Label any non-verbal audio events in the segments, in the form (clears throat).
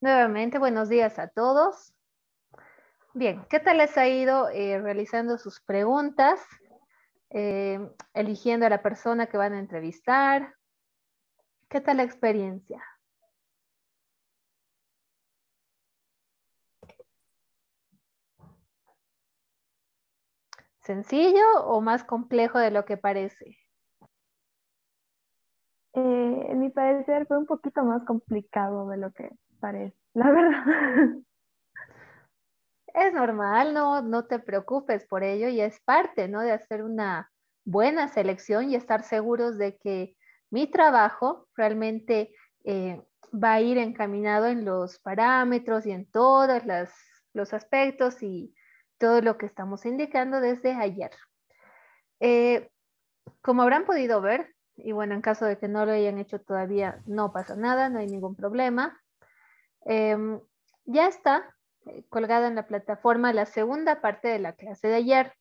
nuevamente. buenos días a todos. Bien, ¿qué tal les ha ido eh, realizando sus preguntas? Eh, eligiendo a la persona que van a entrevistar. ¿Qué tal la experiencia? ¿Sencillo o más complejo de lo que parece? Eh, en mi parecer fue un poquito más complicado de lo que parece, la verdad. (laughs) Es normal, no, te preocupes por ello y es parte, ¿no? De hacer una buena selección y estar seguros de que mi trabajo realmente eh, va a ir encaminado en los parámetros y en todos los aspectos y todo lo que estamos indicando desde ayer. Eh, como habrán podido ver, y bueno, en caso de que no lo hayan hecho todavía, no pasa nada, no hay ningún problema. Em, ya está eh, colgada en la plataforma la segunda parte de la clase de ayer,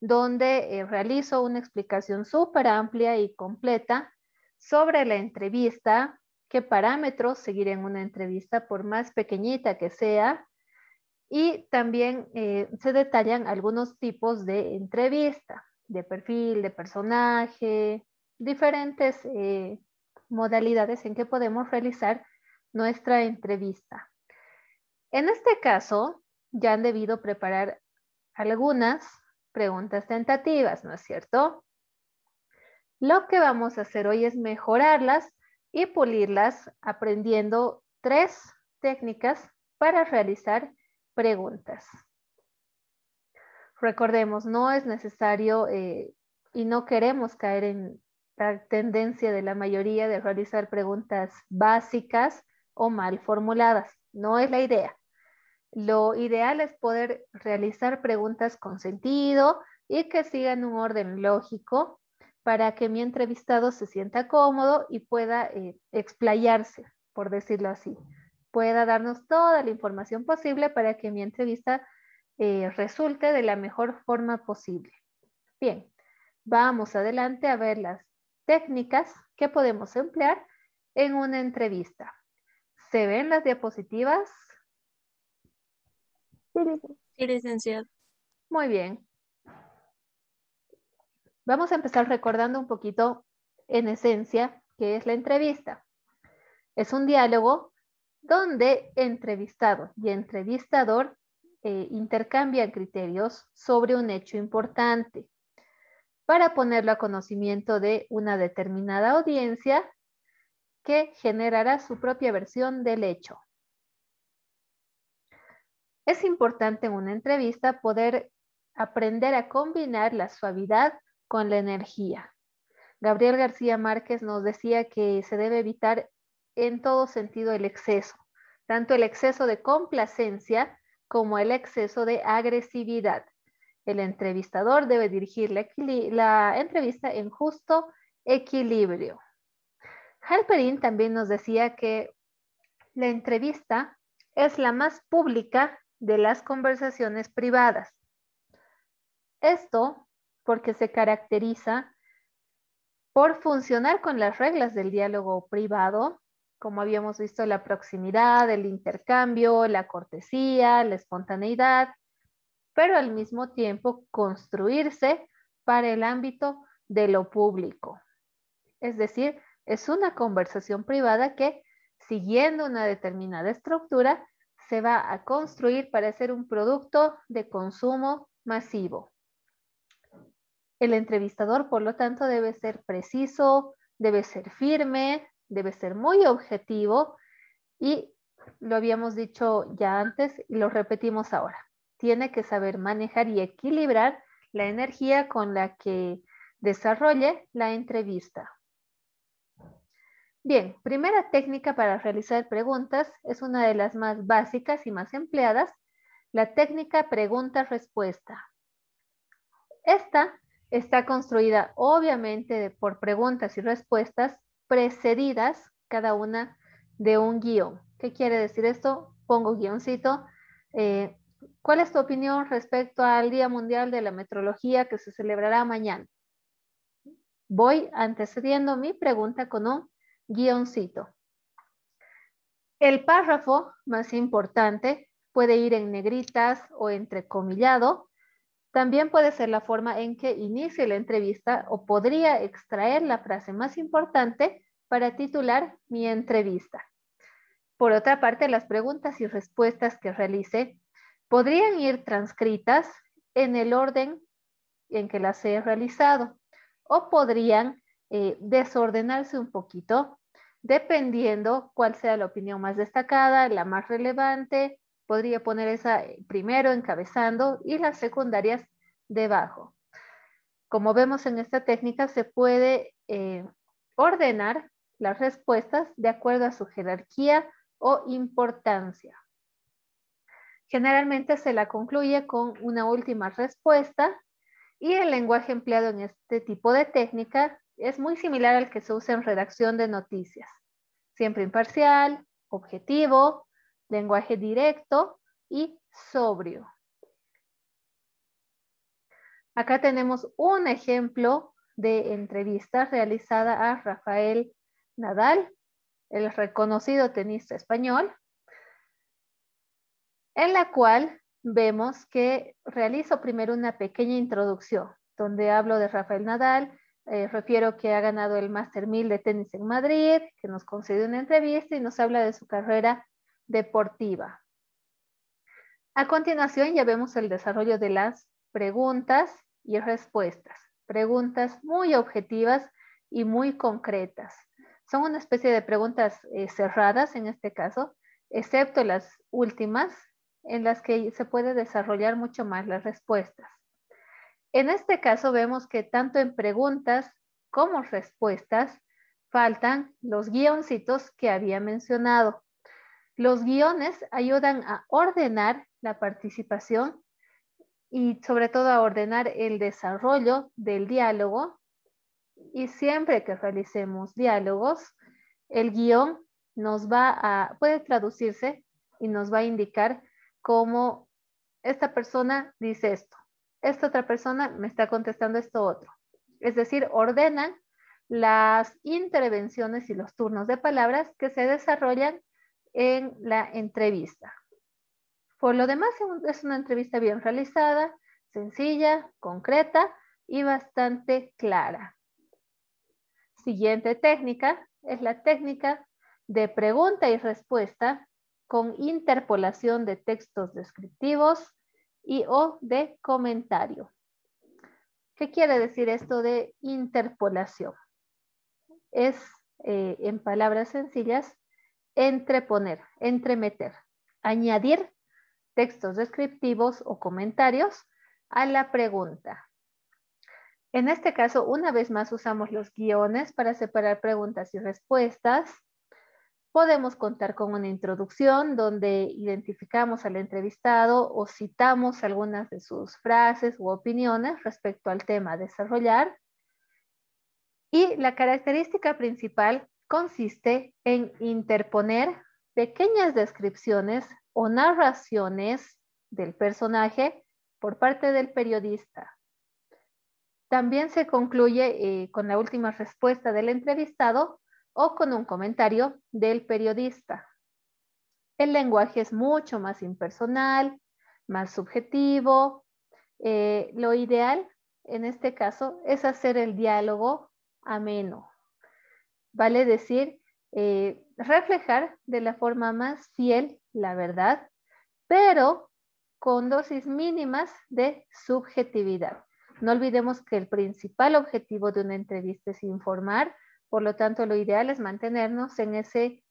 donde eh, realizo una explicación súper amplia y completa sobre la entrevista, qué parámetros seguir en una entrevista, por más pequeñita que sea, y también eh, se detallan algunos tipos de entrevista, de perfil, de personaje, diferentes eh, modalidades en que podemos realizar nuestra entrevista. En este caso, ya han debido preparar algunas preguntas tentativas, ¿no es cierto? Lo que vamos a hacer hoy es mejorarlas y pulirlas aprendiendo tres técnicas para realizar preguntas. Recordemos, no es necesario eh, y no queremos caer en la tendencia de la mayoría de realizar preguntas básicas o mal formuladas. No es la idea. Lo ideal es poder realizar preguntas con sentido y que sigan un orden lógico para que mi entrevistado se sienta cómodo y pueda eh, explayarse, por decirlo así. Pueda darnos toda la información posible para que mi entrevista eh, resulte de la mejor forma posible. Bien, vamos adelante a ver las técnicas que podemos emplear en una entrevista. ¿Se ven las diapositivas? Sí, licenciado. Muy bien. Vamos a empezar recordando un poquito, en esencia, qué es la entrevista. Es un diálogo donde entrevistado y entrevistador eh, intercambian criterios sobre un hecho importante para ponerlo a conocimiento de una determinada audiencia que generará su propia versión del hecho. Es importante en una entrevista poder aprender a combinar la suavidad con la energía. Gabriel García Márquez nos decía que se debe evitar en todo sentido el exceso, tanto el exceso de complacencia como el exceso de agresividad. El entrevistador debe dirigir la, entrevista en justo equilibrio. Halperin también nos decía que la entrevista es la más pública de las conversaciones privadas. Esto porque se caracteriza por funcionar con las reglas del diálogo privado, como habíamos visto la proximidad, el intercambio, la cortesía, la espontaneidad, pero al mismo tiempo construirse para el ámbito de lo público. Es decir, es una conversación privada que, siguiendo una determinada estructura, se va a construir para ser un producto de consumo masivo. El entrevistador, por lo tanto, debe ser preciso, debe ser firme, debe ser muy objetivo y lo habíamos dicho ya antes y lo repetimos ahora tiene que saber manejar y equilibrar la energía con la que desarrolle la entrevista. Bien, primera técnica para realizar preguntas es una de las más básicas y más empleadas, la técnica pregunta-respuesta. Esta está construida obviamente por preguntas y respuestas precedidas cada una de un guión. ¿Qué quiere decir esto? Pongo guioncito, eh, ¿Cuál es tu opinión respecto al Día Mundial de la Metrología que se celebrará mañana? Voy antecediendo mi pregunta con un guioncito. El párrafo más importante puede ir en negritas o entrecomillado. También puede ser la forma en que inicie la entrevista o podría extraer la frase más importante para titular mi entrevista. Por otra parte, las preguntas y respuestas que realice podrían ir transcritas en el orden en que las he realizado o podrían eh, desordenarse un poquito dependiendo cuál sea la opinión más destacada, la más relevante. Podría poner esa eh, primero encabezando y las secundarias debajo. Como vemos en esta técnica se puede eh, ordenar las respuestas de acuerdo a su jerarquía o importancia. Generalmente se la concluye con una última respuesta y el lenguaje empleado en este tipo de técnica es muy similar al que se usa en redacción de noticias. Siempre imparcial, objetivo, lenguaje directo y sobrio. Acá tenemos un ejemplo de entrevista realizada a Rafael Nadal, el reconocido tenista español, en la cual vemos que realizo primero una pequeña introducción donde hablo de Rafael Nadal, eh, refiero que ha ganado el Master 1000 de tenis en Madrid, que nos concede una entrevista y nos habla de su carrera deportiva. A continuación ya vemos el desarrollo de las preguntas y respuestas. Preguntas muy objetivas y muy concretas. Son una especie de preguntas eh, cerradas en este caso, excepto las últimas, en las que se puede desarrollar mucho más las respuestas. En este caso vemos que tanto en preguntas como respuestas faltan los guioncitos que había mencionado. Los guiones ayudan a ordenar la participación y sobre todo a ordenar el desarrollo del diálogo. Y siempre que realicemos diálogos, el guión nos va a, puede traducirse y nos va a indicar como esta persona dice esto, esta otra persona me está contestando esto otro. Es decir, ordenan las intervenciones y los turnos de palabras que se desarrollan en la entrevista. Por lo demás, es una entrevista bien realizada, sencilla, concreta y bastante clara. Siguiente técnica es la técnica de pregunta y respuesta con interpolación de textos descriptivos y o de comentario. ¿Qué quiere decir esto de interpolación? Es, eh, en palabras sencillas, entreponer, entremeter, añadir textos descriptivos o comentarios a la pregunta. En este caso, una vez más usamos los guiones para separar preguntas y respuestas Podemos contar con una introducción donde identificamos al entrevistado o citamos algunas de sus frases u opiniones respecto al tema a desarrollar. Y la característica principal consiste en interponer pequeñas descripciones o narraciones del personaje por parte del periodista. También se concluye eh, con la última respuesta del entrevistado o con un comentario del periodista. El lenguaje es mucho más impersonal, más subjetivo. Eh, lo ideal en este caso es hacer el diálogo ameno. Vale decir, eh, reflejar de la forma más fiel la verdad, pero con dosis mínimas de subjetividad. No olvidemos que el principal objetivo de una entrevista es informar, por lo tanto, lo ideal es mantenernos en ese,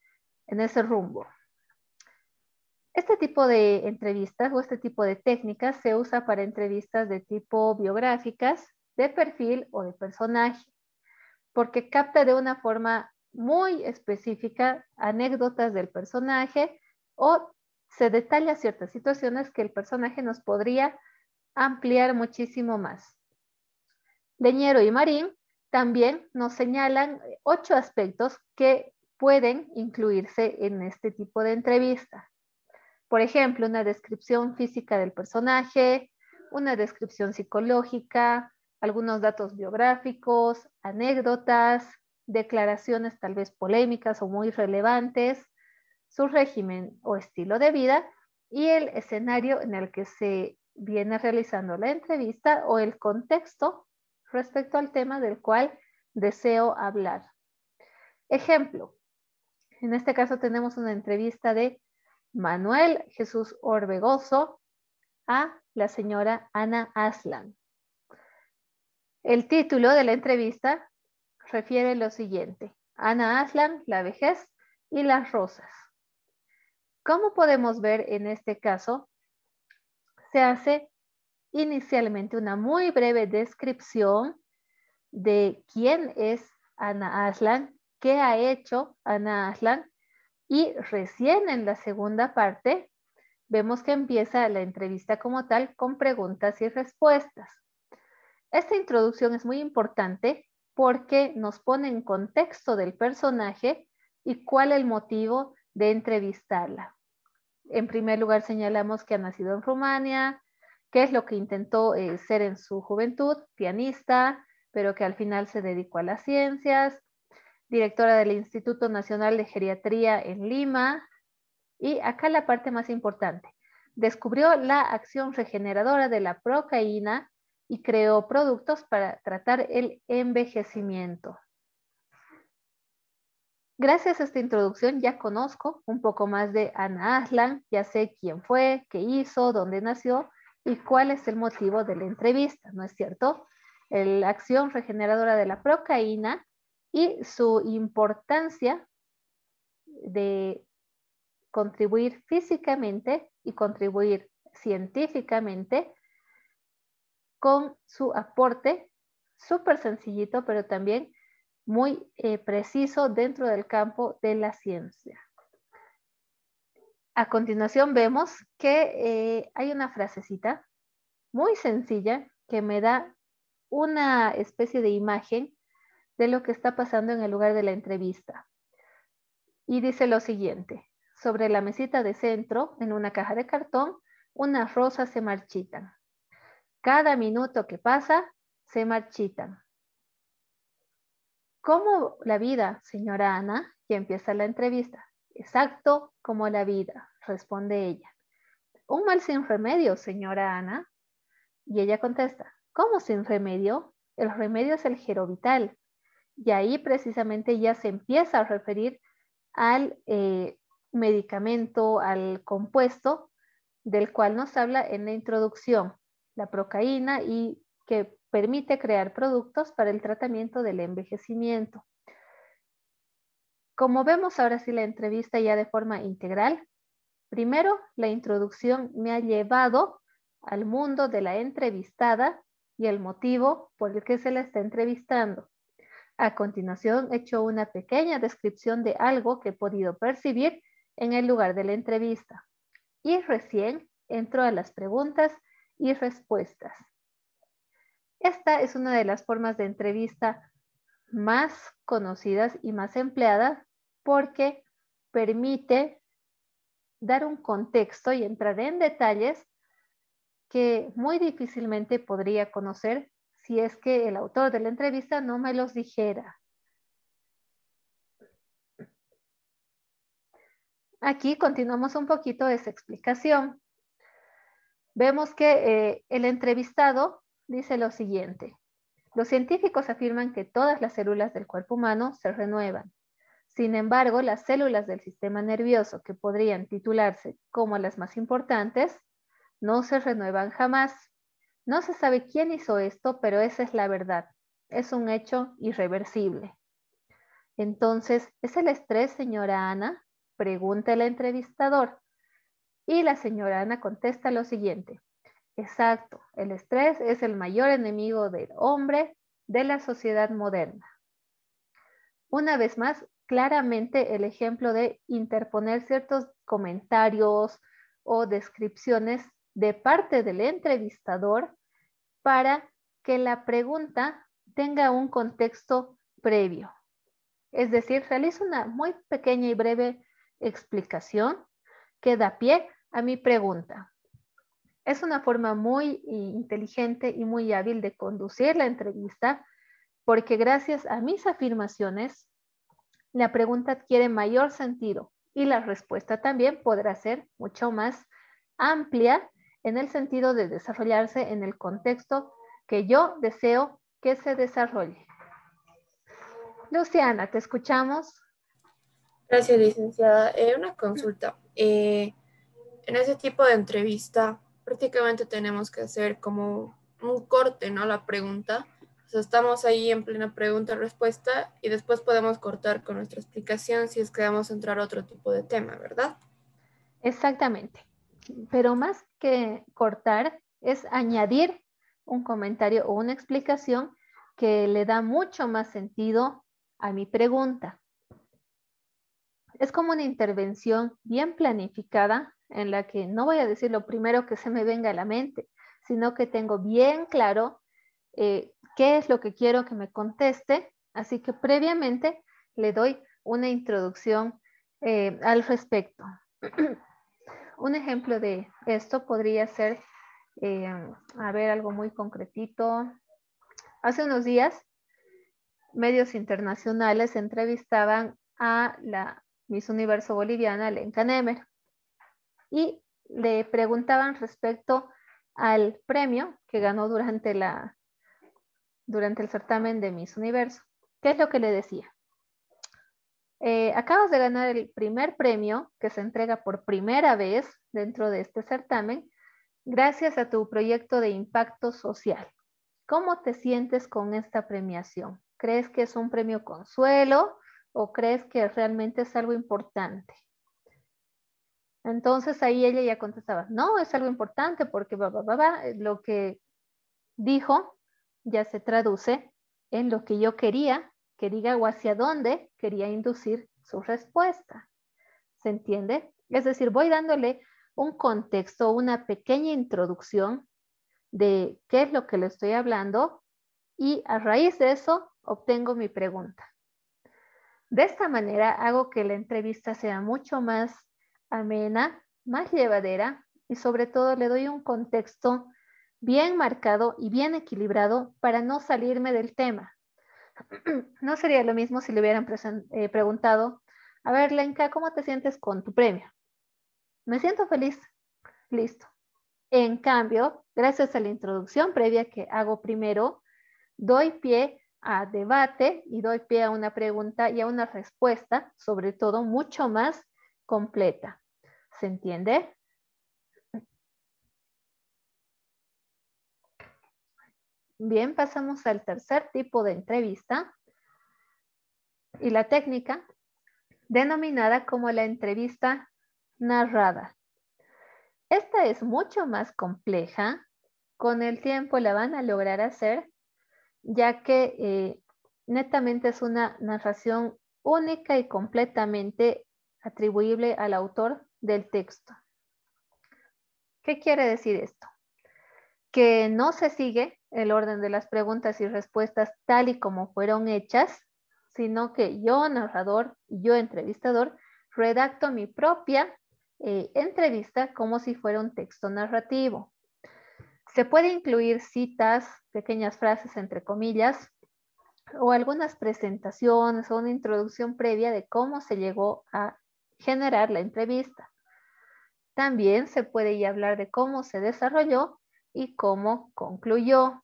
en ese rumbo. Este tipo de entrevistas o este tipo de técnicas se usa para entrevistas de tipo biográficas, de perfil o de personaje, porque capta de una forma muy específica anécdotas del personaje o se detalla ciertas situaciones que el personaje nos podría ampliar muchísimo más. Deñero y Marín también nos señalan eh, ocho aspectos que pueden incluirse en este tipo de entrevista. Por ejemplo, una descripción física del personaje, una descripción psicológica, algunos datos biográficos, anécdotas, declaraciones tal vez polémicas o muy relevantes, su régimen o estilo de vida y el escenario en el que se viene realizando la entrevista o el contexto respecto al tema del cual deseo hablar. Ejemplo, en este caso tenemos una entrevista de Manuel Jesús Orbegoso a la señora Ana Aslan. El título de la entrevista refiere lo siguiente, Ana Aslan, la vejez y las rosas. Como podemos ver en este caso, se hace inicialmente una muy breve descripción de quién es Ana Aslan, qué ha hecho Ana Aslan y recién en la segunda parte vemos que empieza la entrevista como tal con preguntas y respuestas. Esta introducción es muy importante porque nos pone en contexto del personaje y cuál es el motivo de entrevistarla. En primer lugar, señalamos que ha nacido en Rumania, qué es lo que intentó eh, ser en su juventud, pianista, pero que al final se dedicó a las ciencias, directora del Instituto Nacional de Geriatría en Lima, y acá la parte más importante, descubrió la acción regeneradora de la procaína y creó productos para tratar el envejecimiento. Gracias a esta introducción ya conozco un poco más de Ana Aslan, ya sé quién fue, qué hizo, dónde nació y cuál es el motivo de la entrevista, ¿no es cierto? La acción regeneradora de la procaína y su importancia de contribuir físicamente y contribuir científicamente con su aporte súper sencillito, pero también muy eh, preciso dentro del campo de la ciencia a continuación vemos que eh, hay una frasecita muy sencilla que me da una especie de imagen de lo que está pasando en el lugar de la entrevista. Y dice lo siguiente, sobre la mesita de centro, en una caja de cartón, unas rosas se marchitan. Cada minuto que pasa, se marchitan. como la vida, señora Ana? que empieza la entrevista. Exacto como la vida responde ella. Un mal sin remedio, señora Ana. Y ella contesta, ¿cómo sin remedio? El remedio es el jerovital. Y ahí precisamente ya se empieza a referir al eh, medicamento, al compuesto del cual nos habla en la introducción, la procaína, y que permite crear productos para el tratamiento del envejecimiento. Como vemos ahora sí la entrevista ya de forma integral, Primero, la introducción me ha llevado al mundo de la entrevistada y el motivo por el que se la está entrevistando. A continuación, he hecho una pequeña descripción de algo que he podido percibir en el lugar de la entrevista. Y recién entro a las preguntas y respuestas. Esta es una de las formas de entrevista más conocidas y más empleadas porque permite dar un contexto y entraré en detalles que muy difícilmente podría conocer si es que el autor de la entrevista no me los dijera. Aquí continuamos un poquito esa explicación. Vemos que eh, el entrevistado dice lo siguiente. Los científicos afirman que todas las células del cuerpo humano se renuevan. Sin embargo, las células del sistema nervioso que podrían titularse como las más importantes no se renuevan jamás. No se sabe quién hizo esto, pero esa es la verdad. Es un hecho irreversible. Entonces, ¿es el estrés, señora Ana? Pregunta el entrevistador. Y la señora Ana contesta lo siguiente. Exacto, el estrés es el mayor enemigo del hombre de la sociedad moderna. Una vez más, claramente el ejemplo de interponer ciertos comentarios o descripciones de parte del entrevistador para que la pregunta tenga un contexto previo. Es decir, realizo una muy pequeña y breve explicación que da pie a mi pregunta. Es una forma muy inteligente y muy hábil de conducir la entrevista porque gracias a mis afirmaciones la pregunta adquiere mayor sentido y la respuesta también podrá ser mucho más amplia en el sentido de desarrollarse en el contexto que yo deseo que se desarrolle. Luciana, te escuchamos. Gracias, licenciada. Eh, una consulta. Eh, en ese tipo de entrevista, prácticamente tenemos que hacer como un corte, ¿no? La pregunta estamos ahí en plena pregunta-respuesta y después podemos cortar con nuestra explicación si es que vamos a entrar a otro tipo de tema, ¿verdad? Exactamente. Pero más que cortar es añadir un comentario o una explicación que le da mucho más sentido a mi pregunta. Es como una intervención bien planificada en la que no voy a decir lo primero que se me venga a la mente, sino que tengo bien claro eh, qué es lo que quiero que me conteste. Así que previamente le doy una introducción eh, al respecto. (clears throat) Un ejemplo de esto podría ser, eh, a ver, algo muy concretito. Hace unos días, medios internacionales entrevistaban a la Miss Universo Boliviana, Lenka Nemer y le preguntaban respecto al premio que ganó durante la durante el certamen de Miss Universo. ¿Qué es lo que le decía? Eh, acabas de ganar el primer premio que se entrega por primera vez dentro de este certamen gracias a tu proyecto de impacto social. ¿Cómo te sientes con esta premiación? ¿Crees que es un premio consuelo o crees que realmente es algo importante? Entonces ahí ella ya contestaba, no, es algo importante porque lo que dijo ya se traduce en lo que yo quería que diga o hacia dónde quería inducir su respuesta. ¿Se entiende? Es decir, voy dándole un contexto, una pequeña introducción de qué es lo que le estoy hablando y a raíz de eso obtengo mi pregunta. De esta manera hago que la entrevista sea mucho más amena, más llevadera y sobre todo le doy un contexto bien marcado y bien equilibrado para no salirme del tema. (clears throat) No sería lo mismo si le hubieran eh, preguntado, a ver, Lenka, ¿cómo te sientes con tu premio? Me siento feliz. Listo. En cambio, gracias a la introducción previa que hago primero, doy pie a debate y doy pie a una pregunta y a una respuesta, sobre todo mucho más completa. ¿Se entiende? Bien, pasamos al tercer tipo de entrevista y la técnica, denominada como la entrevista narrada. Esta es mucho más compleja, con el tiempo la van a lograr hacer, ya que eh, netamente es una narración única y completamente atribuible al autor del texto. ¿Qué quiere decir esto? que no se sigue el orden de las preguntas y respuestas tal y como fueron hechas, sino que yo, narrador, yo, entrevistador, redacto mi propia eh, entrevista como si fuera un texto narrativo. Se puede incluir citas, pequeñas frases entre comillas, o algunas presentaciones o una introducción previa de cómo se llegó a generar la entrevista. También se puede hablar de cómo se desarrolló y cómo concluyó.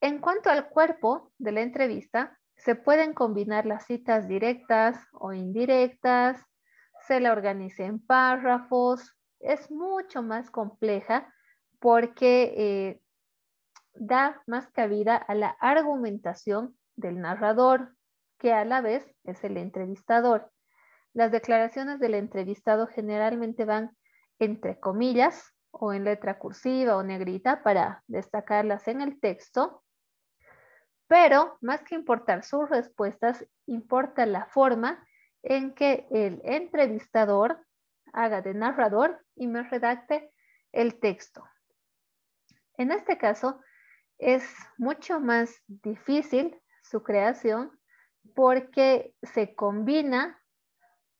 En cuanto al cuerpo de la entrevista, se pueden combinar las citas directas o indirectas, se la organiza en párrafos, es mucho más compleja porque eh, da más cabida a la argumentación del narrador, que a la vez es el entrevistador. Las declaraciones del entrevistado generalmente van entre comillas o en letra cursiva o negrita para destacarlas en el texto. Pero más que importar sus respuestas, importa la forma en que el entrevistador haga de narrador y me redacte el texto. En este caso, es mucho más difícil su creación porque se combina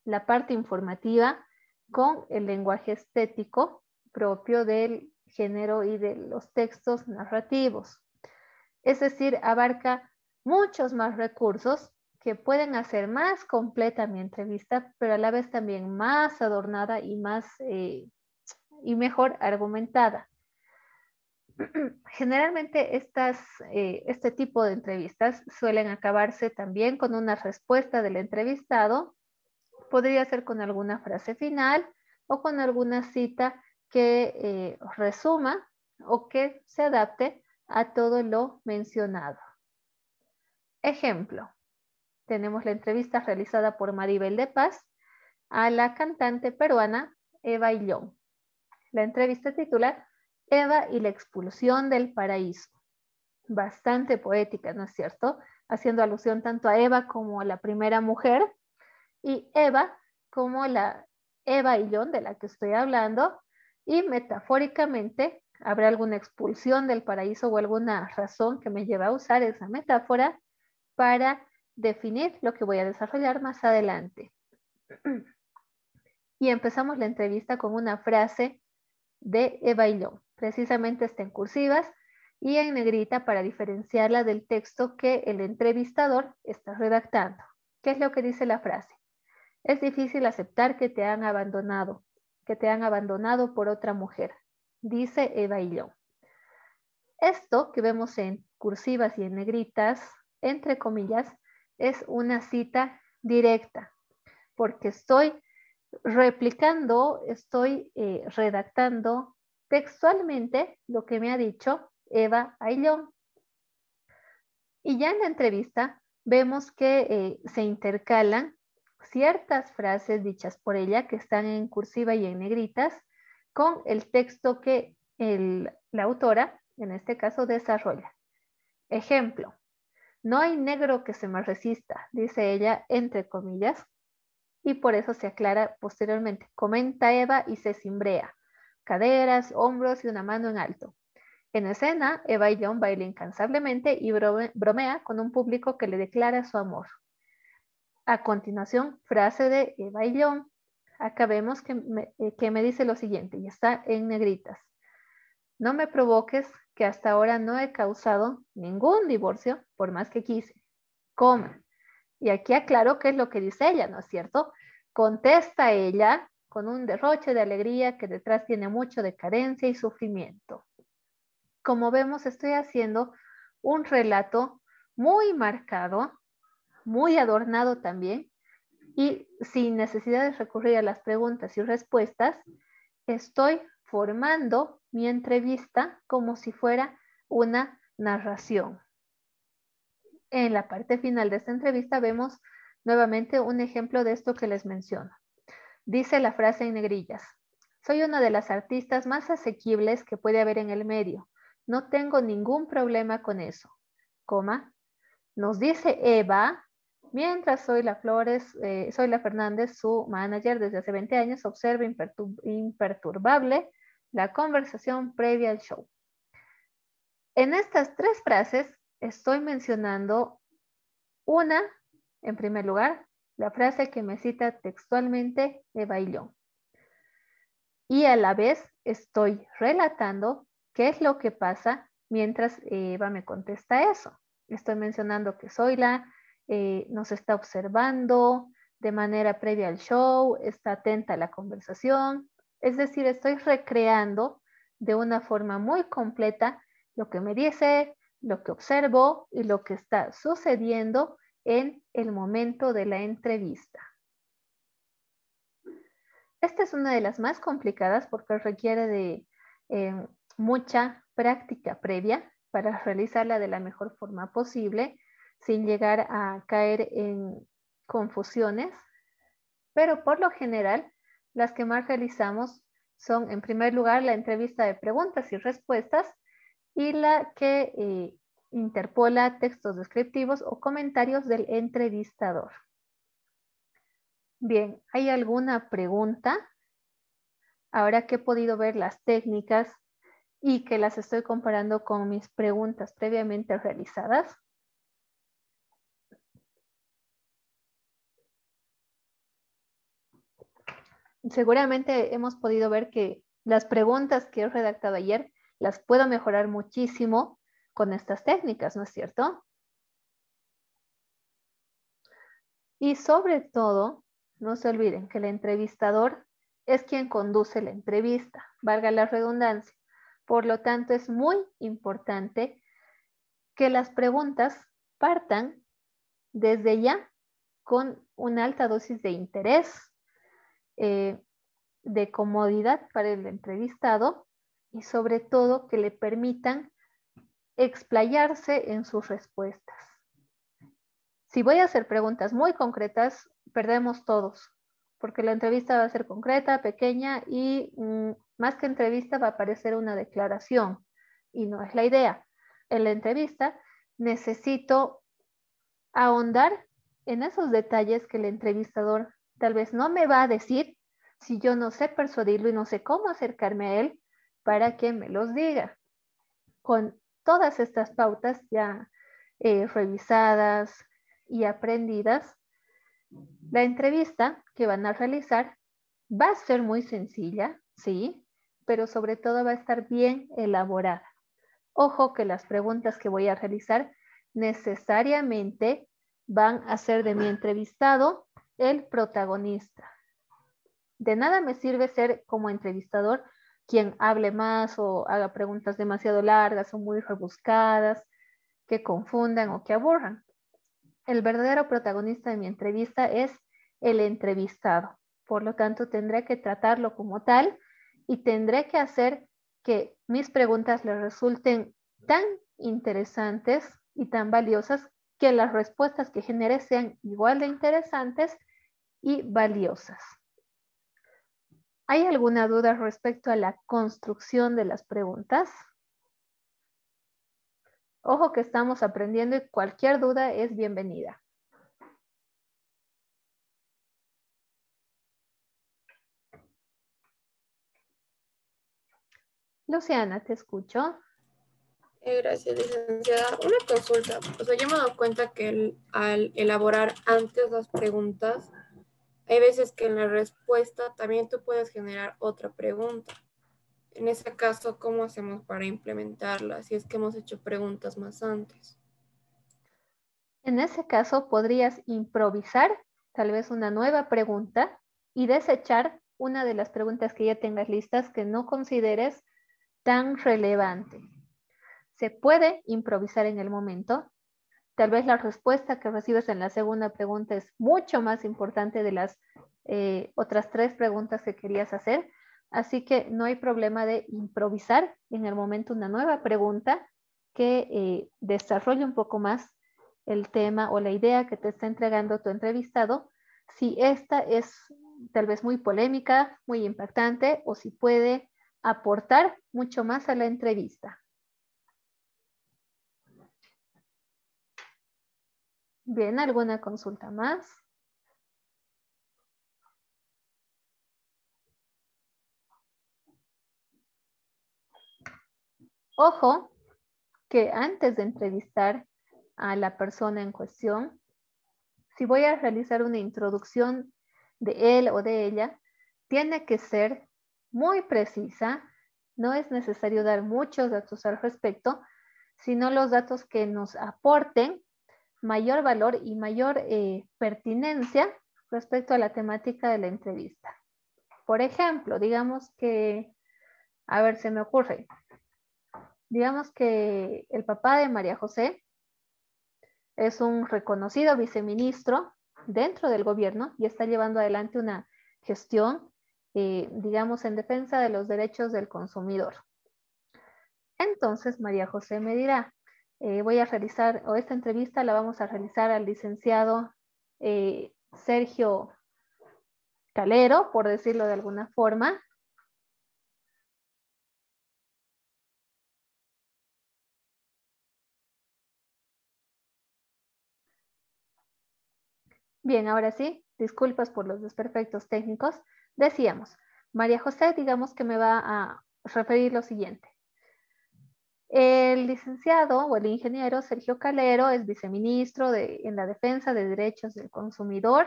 la parte informativa con el lenguaje estético propio del género y de los textos narrativos. Es decir, abarca muchos más recursos que pueden hacer más completa mi entrevista, pero a la vez también más adornada y más eh, y mejor argumentada. (clears throat) Generalmente estas, eh, este tipo de entrevistas suelen acabarse también con una respuesta del entrevistado. Podría ser con alguna frase final o con alguna cita que eh, resuma o que se adapte a todo lo mencionado. Ejemplo, tenemos la entrevista realizada por Maribel de Paz a la cantante peruana Eva Illón. La entrevista titula Eva y la expulsión del paraíso. Bastante poética, ¿no es cierto? Haciendo alusión tanto a Eva como a la primera mujer y Eva como la Eva Illón de la que estoy hablando, y metafóricamente habrá alguna expulsión del paraíso o alguna razón que me lleva a usar esa metáfora para definir lo que voy a desarrollar más adelante. Y empezamos la entrevista con una frase de Eva Ilón. Precisamente está en cursivas y en negrita para diferenciarla del texto que el entrevistador está redactando. ¿Qué es lo que dice la frase? Es difícil aceptar que te han abandonado, que te han abandonado por otra mujer, dice Eva yo Esto que vemos en cursivas y en negritas, entre comillas, es una cita directa, porque estoy replicando, estoy eh, redactando textualmente lo que me ha dicho Eva Aillón. Y ya en la entrevista vemos que eh, se intercalan ciertas frases dichas por ella que están en cursiva y en negritas con el texto que la autora, en este caso, desarrolla. Ejemplo, no hay negro que se me resista, dice ella entre comillas, y por eso se aclara posteriormente. Comenta Eva y se cimbrea, caderas, hombros y una mano en alto. En escena, Eva y John bailan incansablemente y bromea con un público que le declara su amor. A continuación, frase de Eva y Acá vemos que me, eh, que me dice lo siguiente, y está en negritas. No me provoques que hasta ahora no he causado ningún divorcio, por más que quise. Coma. Y aquí aclaro qué es lo que dice ella, ¿no es cierto? Contesta ella con un derroche de alegría que detrás tiene mucho de carencia y sufrimiento. Como vemos, estoy haciendo un relato muy marcado muy adornado también y sin necesidad de recurrir a las preguntas y respuestas, estoy formando mi entrevista como si fuera una narración. En la parte final de esta entrevista vemos nuevamente un ejemplo de esto que les menciono. Dice la frase en negrillas, soy una de las artistas más asequibles que puede haber en el medio. No tengo ningún problema con eso. Coma. Nos dice Eva Mientras la Flores, eh, la Fernández, su manager desde hace 20 años, observa imperturbable la conversación previa al show. En estas tres frases estoy mencionando una, en primer lugar, la frase que me cita textualmente de Illón. Y a la vez estoy relatando qué es lo que pasa mientras Eva me contesta eso. Estoy mencionando que soy la, eh, nos está observando de manera previa al show, está atenta a la conversación. Es decir, estoy recreando de una forma muy completa lo que me dice, lo que observo y lo que está sucediendo en el momento de la entrevista. Esta es una de las más complicadas porque requiere de eh, mucha práctica previa para realizarla de la mejor forma posible sin llegar a caer en confusiones, pero por lo general las que más realizamos son en primer lugar la entrevista de preguntas y respuestas y la que eh, interpola textos descriptivos o comentarios del entrevistador. Bien, ¿hay alguna pregunta? Ahora que he podido ver las técnicas y que las estoy comparando con mis preguntas previamente realizadas. seguramente hemos podido ver que las preguntas que he redactado ayer las puedo mejorar muchísimo con estas técnicas, ¿no es cierto? Y sobre todo, no se olviden que el entrevistador es quien conduce la entrevista, valga la redundancia. Por lo tanto, es muy importante que las preguntas partan desde ya con una alta dosis de interés eh, de comodidad para el entrevistado y sobre todo que le permitan explayarse en sus respuestas. Si voy a hacer preguntas muy concretas, perdemos todos, porque la entrevista va a ser concreta, pequeña y mm, más que entrevista va a parecer una declaración y no es la idea. En la entrevista necesito ahondar en esos detalles que el entrevistador Tal vez no me va a decir si yo no sé persuadirlo y no sé cómo acercarme a él para que me los diga. Con todas estas pautas ya eh, revisadas y aprendidas, la entrevista que van a realizar va a ser muy sencilla, sí, pero sobre todo va a estar bien elaborada. Ojo que las preguntas que voy a realizar necesariamente van a ser de mi entrevistado el protagonista. De nada me sirve ser como entrevistador quien hable más o haga preguntas demasiado largas o muy rebuscadas, que confundan o que aburran. El verdadero protagonista de mi entrevista es el entrevistado. Por lo tanto, tendré que tratarlo como tal y tendré que hacer que mis preguntas le resulten tan interesantes y tan valiosas que las respuestas que genere sean igual de interesantes y valiosas. ¿Hay alguna duda respecto a la construcción de las preguntas? Ojo que estamos aprendiendo y cualquier duda es bienvenida. Luciana, te escucho. Eh, gracias, licenciada. Una consulta. O sea, yo me he dado cuenta que al elaborar antes las preguntas, hay veces que en la respuesta también tú puedes generar otra pregunta. En ese caso, ¿cómo hacemos para implementarla si es que hemos hecho preguntas más antes? En ese caso, podrías improvisar tal vez una nueva pregunta y desechar una de las preguntas que ya tengas listas que no consideres tan relevante. Se puede improvisar en el momento, Tal vez la respuesta que recibes en la segunda pregunta es mucho más importante de las eh, otras tres preguntas que querías hacer. Así que no hay problema de improvisar en el momento una nueva pregunta que eh, desarrolle un poco más el tema o la idea que te está entregando tu entrevistado. Si esta es tal vez muy polémica, muy impactante o si puede aportar mucho más a la entrevista. Bien, ¿alguna consulta más? Ojo que antes de entrevistar a la persona en cuestión, si voy a realizar una introducción de él o de ella, tiene que ser muy precisa. No es necesario dar muchos datos al respecto, sino los datos que nos aporten mayor valor y mayor eh, pertinencia respecto a la temática de la entrevista. Por ejemplo, digamos que, a ver, se me ocurre, digamos que el papá de María José es un reconocido viceministro dentro del gobierno y está llevando adelante una gestión, eh, digamos, en defensa de los derechos del consumidor. Entonces María José me dirá, eh, voy a realizar, o esta entrevista la vamos a realizar al licenciado eh, Sergio Calero, por decirlo de alguna forma. Bien, ahora sí, disculpas por los desperfectos técnicos. Decíamos, María José, digamos que me va a referir lo siguiente. El licenciado o el ingeniero Sergio Calero es viceministro en la defensa de derechos del consumidor.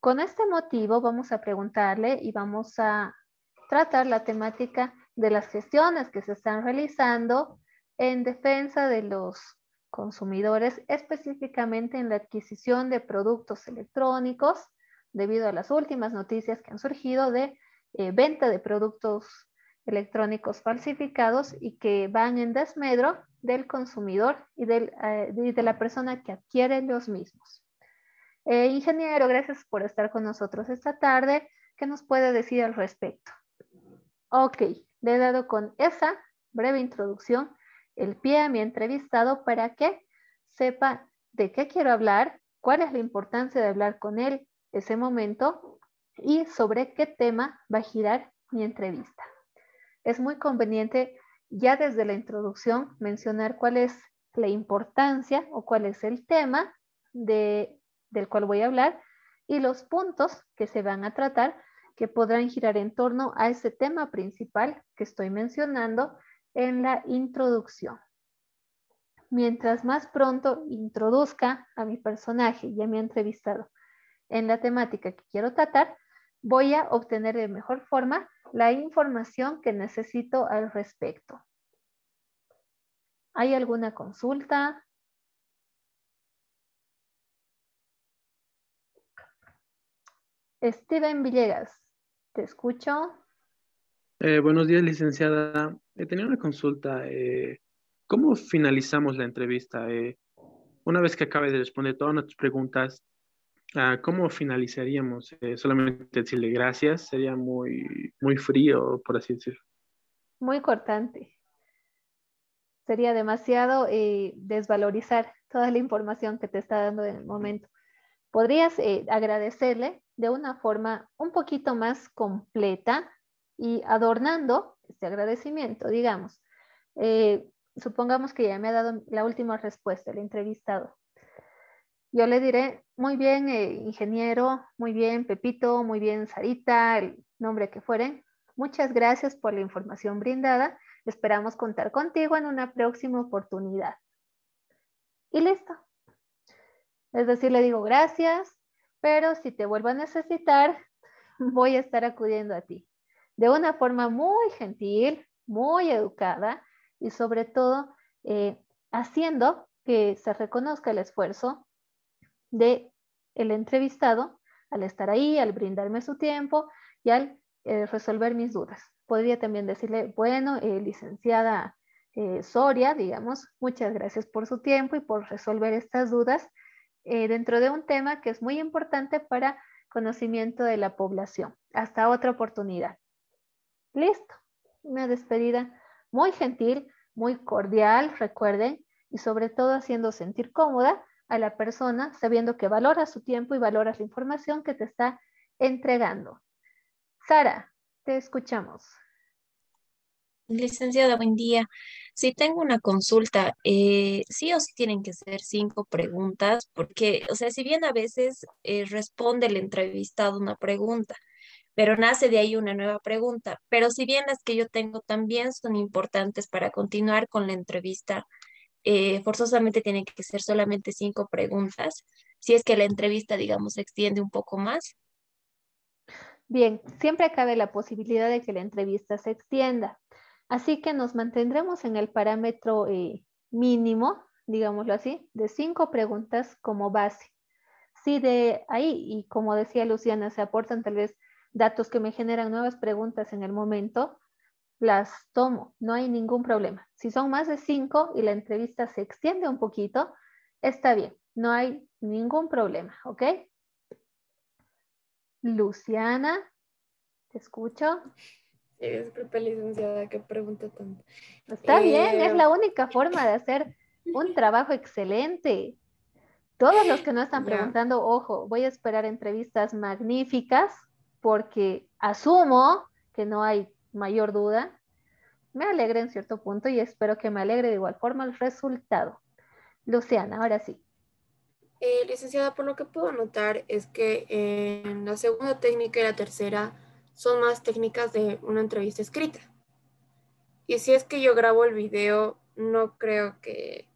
Con este motivo vamos a preguntarle y vamos a tratar la temática de las gestiones que se están realizando en defensa de los consumidores, específicamente en la adquisición de productos electrónicos, debido a las últimas noticias que han surgido de eh, venta de productos electrónicos falsificados y que van en desmedro del consumidor y, eh, de la persona que adquiere los mismos. Eh, ingeniero, gracias por estar con nosotros esta tarde. ¿Qué nos puede decir al respecto? Ok, le he dado con esa breve introducción el pie a mi entrevistado para que sepa de qué quiero hablar, cuál es la importancia de hablar con él ese momento y sobre qué tema va a girar mi entrevista es muy conveniente ya desde la introducción mencionar cuál es la importancia o cuál es el tema de, del cual voy a hablar y los puntos que se van a tratar que podrán girar en torno a ese tema principal que estoy mencionando en la introducción. Mientras más pronto introduzca a mi personaje y a mi entrevistado en la temática que quiero tratar, voy a obtener de mejor forma la información que necesito al respecto. ¿Hay alguna consulta? Steven Villegas, te escucho. Eh, buenos días, licenciada. He eh, tenido una consulta. Eh, ¿Cómo finalizamos la entrevista? una vez que acabe de responder todas nuestras preguntas, Ah, ¿Cómo finalizaríamos? Eh, solamente decirle gracias sería muy, muy frío, por así decirlo. Muy cortante. Sería demasiado eh, desvalorizar toda la información que te está dando en el momento. Podrías eh, agradecerle de una forma un poquito más completa y adornando este agradecimiento, digamos. supongamos que ya me ha dado la última respuesta el entrevistado yo le diré, muy bien, eh, ingeniero, muy bien, Pepito, muy bien, Sarita, el nombre que fuere. Muchas gracias por la información brindada. Esperamos contar contigo en una próxima oportunidad. Y listo. Es decir, le digo gracias, pero si te vuelvo a necesitar, voy a estar acudiendo a ti. De una forma muy gentil, muy educada y sobre todo eh, haciendo que se reconozca el esfuerzo de el entrevistado al estar ahí, al brindarme su tiempo y al eh, resolver mis dudas. Podría también decirle, bueno, eh, licenciada eh, Soria, digamos, muchas gracias por su tiempo y por resolver estas dudas dentro de un tema que es muy importante para conocimiento de la población. Hasta otra oportunidad. Listo. Una despedida muy gentil, muy cordial, recuerden, y sobre todo haciendo sentir cómoda a la persona sabiendo que valora su tiempo y valora la información que te está entregando. Sara, te escuchamos. Licenciada, buen día. Si tengo una consulta, eh, sí o sí tienen que ser cinco preguntas, porque, o sea, si bien a veces eh, responde el entrevistado una pregunta, pero nace de ahí una nueva pregunta. Pero si bien las que yo tengo también son importantes para continuar con la entrevista eh, forzosamente tienen que ser solamente cinco preguntas, si es que la entrevista, digamos, se extiende un poco más. Bien, siempre cabe la posibilidad de que la entrevista se extienda. Así que nos mantendremos en el parámetro eh, mínimo, digámoslo así, de cinco preguntas como base. Si de ahí, y como decía Luciana, se aportan tal vez datos que me generan nuevas preguntas en el momento, las tomo, no hay ningún problema. Si son más de cinco y la entrevista se extiende un poquito, está bien, no hay ningún problema, ¿ok? Luciana, te escucho. Sí, disculpe, licenciada, que pregunta tanto. Está bien, es la eh, única forma de hacer un (laughs) trabajo excelente. Todos los que no están preguntando, ojo, voy a esperar entrevistas magníficas porque asumo que no hay mayor duda, me alegra en cierto punto y espero que me alegre de igual forma el resultado. Luciana, ahora sí. Eh, licenciada, por lo que puedo notar es que en la segunda técnica y la tercera son más técnicas de una entrevista escrita. Y si es que yo grabo el video, no creo que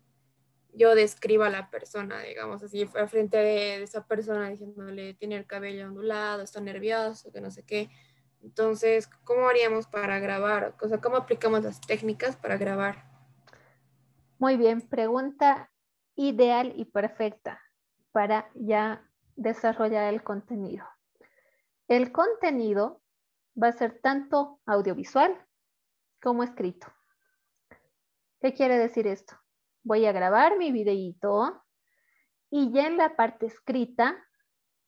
yo describa a la persona, digamos así, frente de esa persona diciéndole tiene el cabello ondulado, está nervioso, que no sé qué. Entonces, ¿cómo haríamos para grabar? O sea, ¿cómo aplicamos las técnicas para grabar? Muy bien, pregunta ideal y perfecta para ya desarrollar el contenido. El contenido va a ser tanto audiovisual como escrito. ¿Qué quiere decir esto? Voy a grabar mi videíto y ya en la parte escrita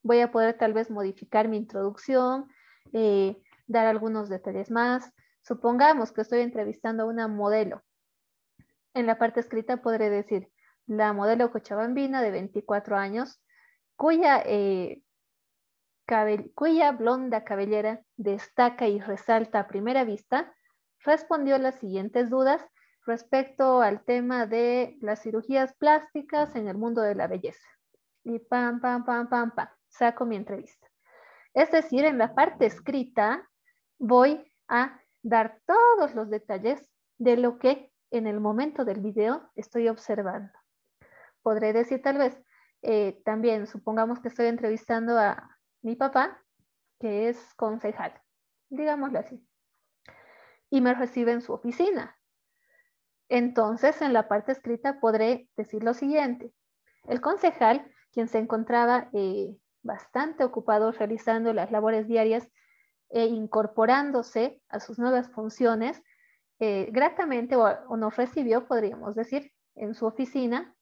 voy a poder tal vez modificar mi introducción, eh, dar algunos detalles más. Supongamos que estoy entrevistando a una modelo. En la parte escrita podré decir, la modelo cochabambina de 24 años, cuya, eh, cuya blonda cabellera destaca y resalta a primera vista, respondió las siguientes dudas respecto al tema de las cirugías plásticas en el mundo de la belleza. Y pam, pam, pam, pam, pam, saco mi entrevista. Es decir, en la parte escrita voy a dar todos los detalles de lo que en el momento del video estoy observando. Podré decir tal vez, eh, también supongamos que estoy entrevistando a mi papá, que es concejal, digámoslo así, y me recibe en su oficina. Entonces, en la parte escrita podré decir lo siguiente. El concejal, quien se encontraba eh, bastante ocupado realizando las labores diarias e incorporándose a sus nuevas funciones, eh, gratamente o, o nos recibió, podríamos decir, en su oficina,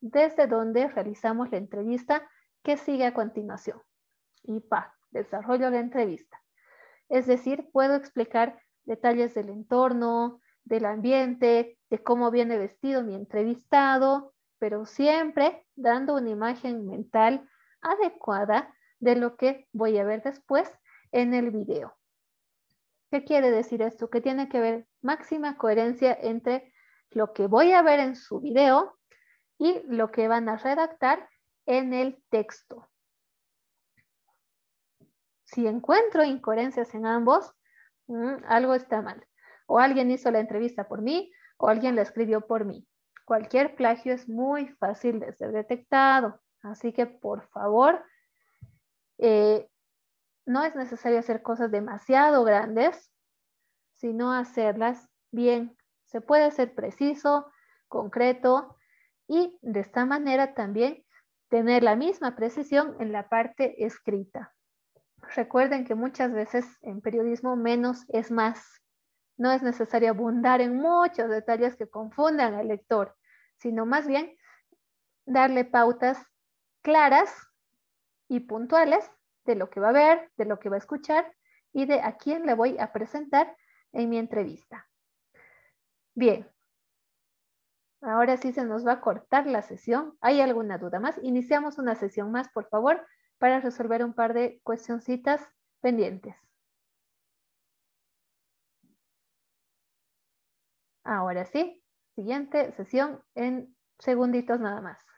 desde donde realizamos la entrevista que sigue a continuación. Y pa, desarrollo la entrevista. Es decir, puedo explicar detalles del entorno, del ambiente, de cómo viene vestido mi entrevistado, pero siempre dando una imagen mental adecuada de lo que voy a ver después en el video. ¿Qué quiere decir esto? Que tiene que ver máxima coherencia entre lo que voy a ver en su video y lo que van a redactar en el texto. Si encuentro incoherencias en ambos, mm, algo está mal. O alguien hizo la entrevista por mí, o alguien la escribió por mí. Cualquier plagio es muy fácil de ser detectado. Así que por favor, eh, no es necesario hacer cosas demasiado grandes, sino hacerlas bien. Se puede ser preciso, concreto y de esta manera también tener la misma precisión en la parte escrita. Recuerden que muchas veces en periodismo menos es más. No es necesario abundar en muchos detalles que confundan al lector, sino más bien darle pautas claras y puntuales de lo que va a ver, de lo que va a escuchar y de a quién le voy a presentar en mi entrevista. Bien, ahora sí se nos va a cortar la sesión. ¿Hay alguna duda más? Iniciamos una sesión más, por favor, para resolver un par de cuestioncitas pendientes. Ahora sí, siguiente sesión en segunditos nada más.